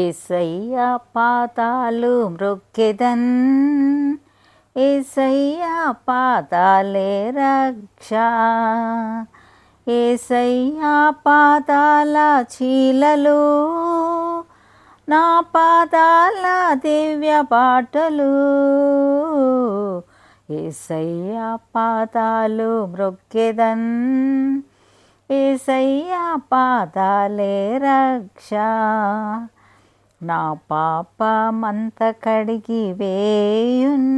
ఏసయ్యా పాతాలు మ్రొక్కెదన్ ఏసయ్యా పాతాలే రక్ష ఏసయ్యా పాతాల చీలలు నా పాతాల దివ్య పాటలు ఏసయ్యా పాతాలు మ్రొక్కెదన్ ఏసయ్యా పాతాలే రక్ష నా పాపమంత కడిగి వేయున్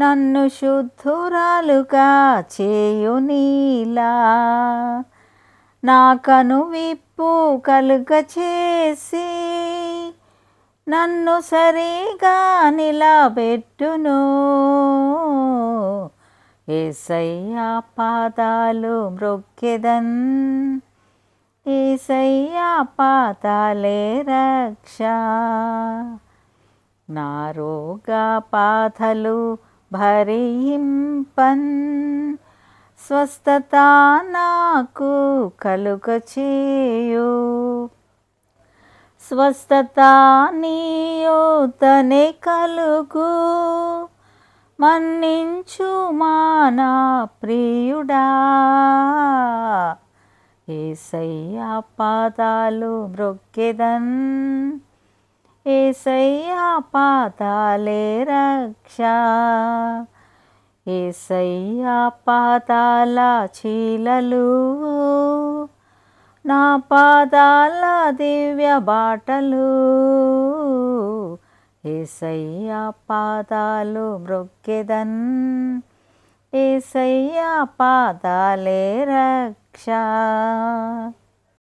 నన్ను శుద్ధురాలుగా చేయునీలా నా కను విప్పు కలుగ చేసి నన్ను సరిగా నిలబెట్టును ఏసయ్యా పాదాలు మృక్కెదన్ ఏసయ్యా పాతాలే రక్ష నా రోగ పాథలు భరింపన్ స్వస్థత నాకు కలుక చేయు స్వస్థత నీయోతనే కలుగు మన్నించు మా నా ప్రియుడా ఏసయ్యా పాదాలు మ్రొక్కెదన్ ఏసయ్యా పాదాలే రక్ష ఏసయ్యా పాదాల చీలలు నా పాదాల దివ్య బాటలు ఏసయ్యా పాదాలు మృక్కెదన్ ఏసయ్యా పాదాలే రక్ష 下。